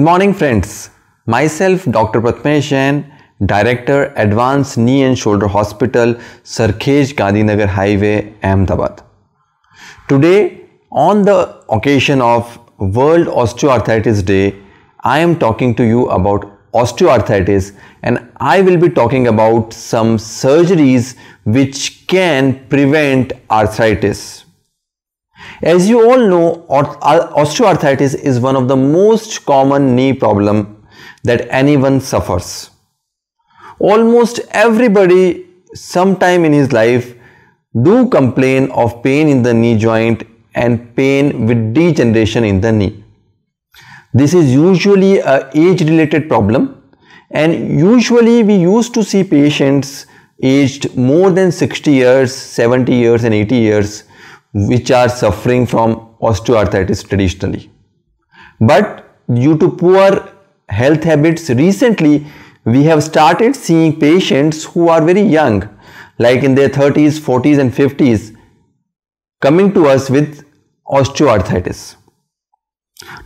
Good morning friends, myself Dr. Pratmesh Jain, Director Advanced Knee and Shoulder Hospital, Sarkhej Gandhinagar Highway, Ahmedabad. Today on the occasion of World Osteoarthritis Day, I am talking to you about osteoarthritis and I will be talking about some surgeries which can prevent arthritis. As you all know, uh, osteoarthritis is one of the most common knee problem that anyone suffers. Almost everybody sometime in his life do complain of pain in the knee joint and pain with degeneration in the knee. This is usually a age related problem and usually we used to see patients aged more than 60 years, 70 years and 80 years which are suffering from osteoarthritis traditionally. But due to poor health habits recently, we have started seeing patients who are very young, like in their 30s, 40s and 50s, coming to us with osteoarthritis.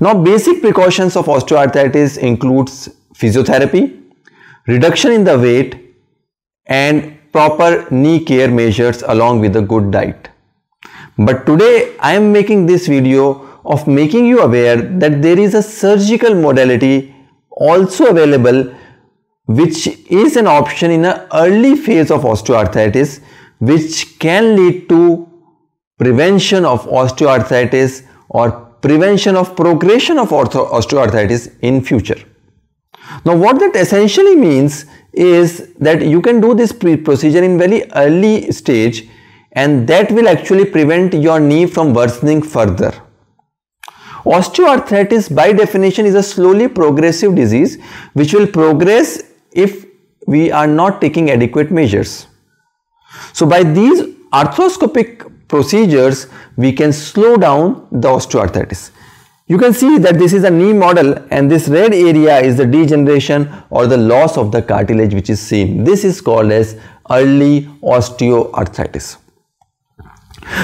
Now basic precautions of osteoarthritis includes physiotherapy, reduction in the weight and proper knee care measures along with a good diet. But today I am making this video of making you aware that there is a surgical modality also available which is an option in an early phase of osteoarthritis which can lead to prevention of osteoarthritis or prevention of progression of osteoarthritis in future. Now what that essentially means is that you can do this procedure in very early stage and that will actually prevent your knee from worsening further. Osteoarthritis by definition is a slowly progressive disease which will progress if we are not taking adequate measures. So by these arthroscopic procedures we can slow down the osteoarthritis. You can see that this is a knee model and this red area is the degeneration or the loss of the cartilage which is seen. This is called as early osteoarthritis.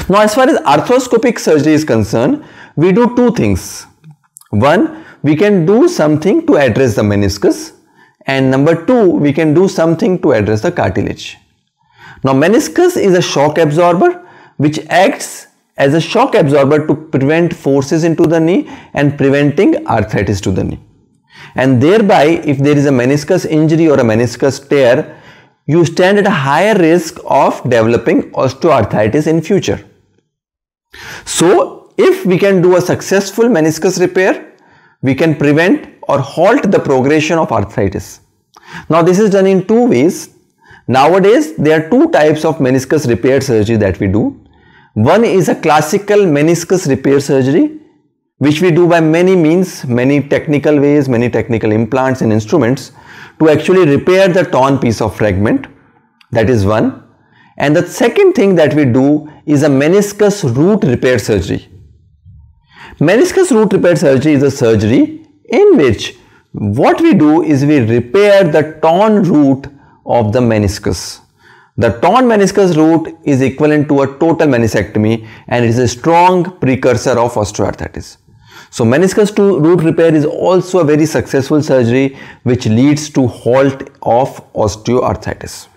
Now, as far as arthroscopic surgery is concerned, we do two things. One, we can do something to address the meniscus and number two, we can do something to address the cartilage. Now, meniscus is a shock absorber which acts as a shock absorber to prevent forces into the knee and preventing arthritis to the knee. And thereby, if there is a meniscus injury or a meniscus tear, you stand at a higher risk of developing osteoarthritis in future. So, if we can do a successful meniscus repair, we can prevent or halt the progression of arthritis. Now, this is done in two ways. Nowadays, there are two types of meniscus repair surgery that we do. One is a classical meniscus repair surgery, which we do by many means, many technical ways, many technical implants and instruments to actually repair the torn piece of fragment. That is one. And the second thing that we do is a meniscus root repair surgery. Meniscus root repair surgery is a surgery in which what we do is we repair the torn root of the meniscus. The torn meniscus root is equivalent to a total meniscectomy and it is a strong precursor of osteoarthritis. So meniscus to root repair is also a very successful surgery which leads to halt of osteoarthritis.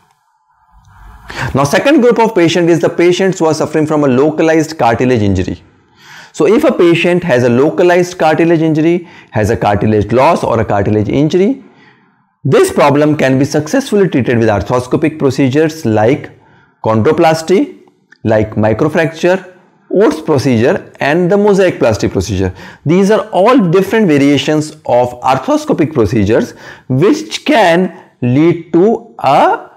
Now second group of patient is the patients who are suffering from a localized cartilage injury. So if a patient has a localized cartilage injury, has a cartilage loss or a cartilage injury, this problem can be successfully treated with arthroscopic procedures like chondroplasty, like microfracture Oates procedure and the mosaic plastic procedure. These are all different variations of arthroscopic procedures which can lead to a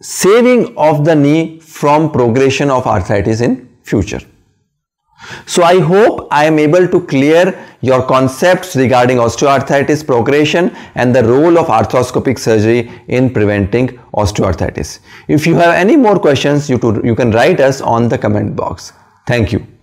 saving of the knee from progression of arthritis in future. So I hope I am able to clear your concepts regarding osteoarthritis progression and the role of arthroscopic surgery in preventing osteoarthritis. If you have any more questions, you, to, you can write us on the comment box. Thank you.